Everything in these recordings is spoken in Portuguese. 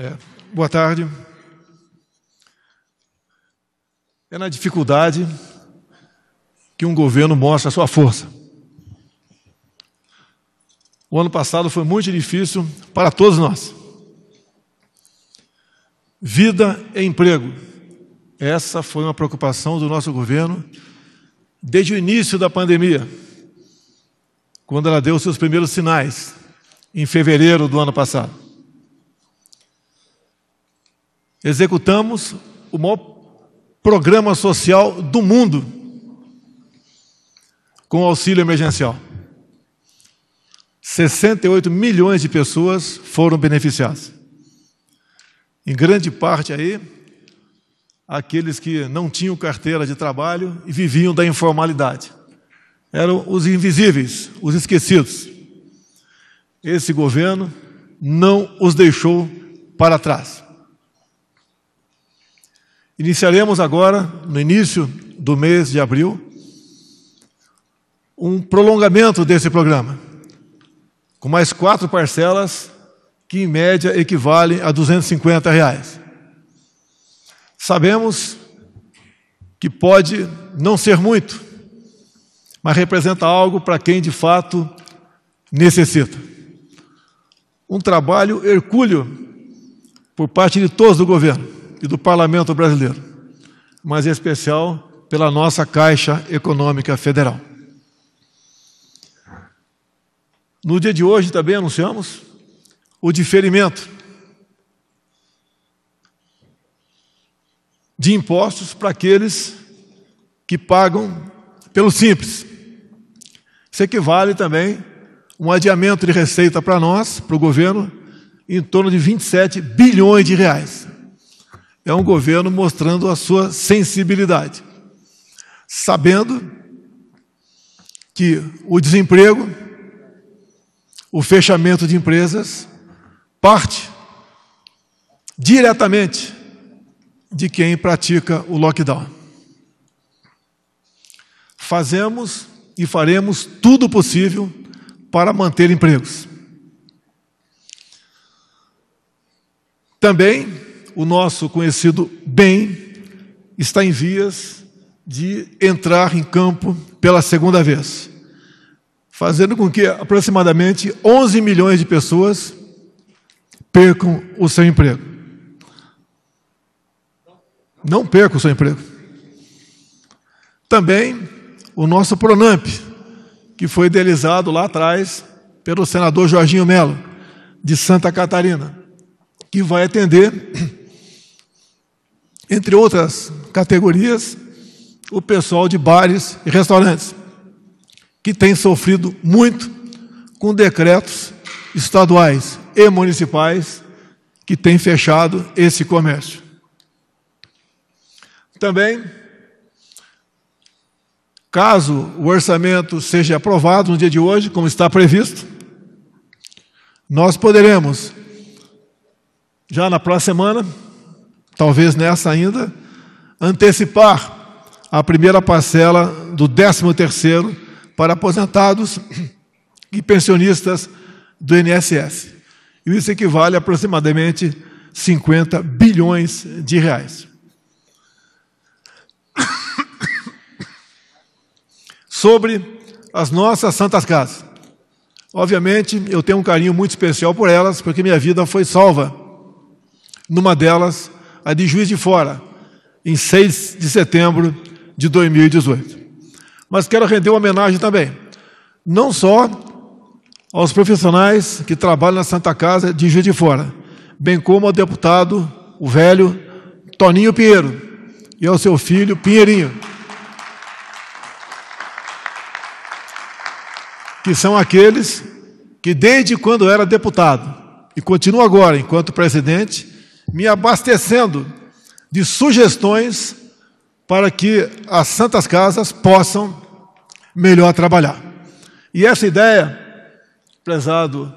É. Boa tarde. É na dificuldade que um governo mostra a sua força. O ano passado foi muito difícil para todos nós. Vida e emprego. Essa foi uma preocupação do nosso governo desde o início da pandemia, quando ela deu seus primeiros sinais, em fevereiro do ano passado executamos o maior programa social do mundo com auxílio emergencial. 68 milhões de pessoas foram beneficiadas. Em grande parte aí, aqueles que não tinham carteira de trabalho e viviam da informalidade. Eram os invisíveis, os esquecidos. Esse governo não os deixou para trás. Iniciaremos agora, no início do mês de abril, um prolongamento desse programa, com mais quatro parcelas, que em média equivalem a 250 reais. Sabemos que pode não ser muito, mas representa algo para quem de fato necessita. Um trabalho hercúleo por parte de todos do governo e do Parlamento Brasileiro, mas em especial pela nossa Caixa Econômica Federal. No dia de hoje também anunciamos o diferimento de impostos para aqueles que pagam pelo Simples. Isso equivale também um adiamento de receita para nós, para o governo, em torno de 27 bilhões de reais. É um governo mostrando a sua sensibilidade, sabendo que o desemprego, o fechamento de empresas, parte diretamente de quem pratica o lockdown. Fazemos e faremos tudo possível para manter empregos. Também o nosso conhecido bem está em vias de entrar em campo pela segunda vez, fazendo com que aproximadamente 11 milhões de pessoas percam o seu emprego. Não percam o seu emprego. Também o nosso Pronamp, que foi idealizado lá atrás pelo senador Jorginho Melo, de Santa Catarina, que vai atender entre outras categorias, o pessoal de bares e restaurantes, que tem sofrido muito com decretos estaduais e municipais que têm fechado esse comércio. Também, caso o orçamento seja aprovado no dia de hoje, como está previsto, nós poderemos, já na próxima semana, talvez nessa ainda, antecipar a primeira parcela do 13º para aposentados e pensionistas do INSS. E isso equivale a aproximadamente 50 bilhões de reais. Sobre as nossas santas casas. Obviamente, eu tenho um carinho muito especial por elas, porque minha vida foi salva numa delas a de Juiz de Fora, em 6 de setembro de 2018. Mas quero render uma homenagem também, não só aos profissionais que trabalham na Santa Casa de Juiz de Fora, bem como ao deputado, o velho Toninho Pinheiro, e ao seu filho Pinheirinho. Que são aqueles que, desde quando era deputado e continua agora enquanto presidente, me abastecendo de sugestões para que as santas casas possam melhor trabalhar. E essa ideia, prezado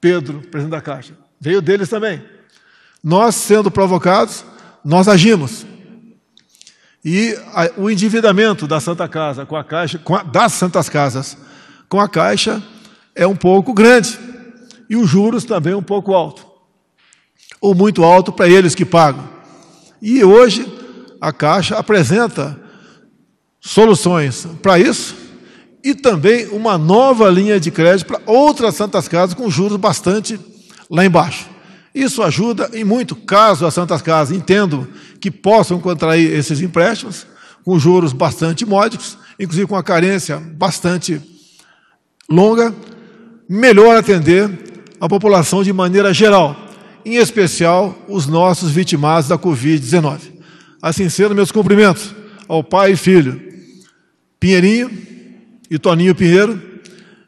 Pedro, presidente da Caixa, veio deles também. Nós, sendo provocados, nós agimos. E a, o endividamento da Santa Casa com a Caixa, com a, das Santas Casas com a Caixa, é um pouco grande. E os juros também um pouco alto ou muito alto para eles que pagam. E hoje a Caixa apresenta soluções para isso e também uma nova linha de crédito para outras santas casas com juros bastante lá embaixo. Isso ajuda em muito caso as santas casas entendam que possam contrair esses empréstimos com juros bastante módicos, inclusive com a carência bastante longa, melhor atender a população de maneira geral em especial os nossos vitimados da Covid-19. Assim sendo, meus cumprimentos ao pai e filho Pinheirinho e Toninho Pinheiro,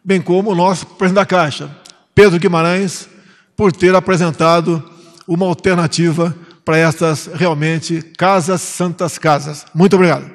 bem como o nosso presidente da Caixa, Pedro Guimarães, por ter apresentado uma alternativa para estas realmente casas santas casas. Muito obrigado.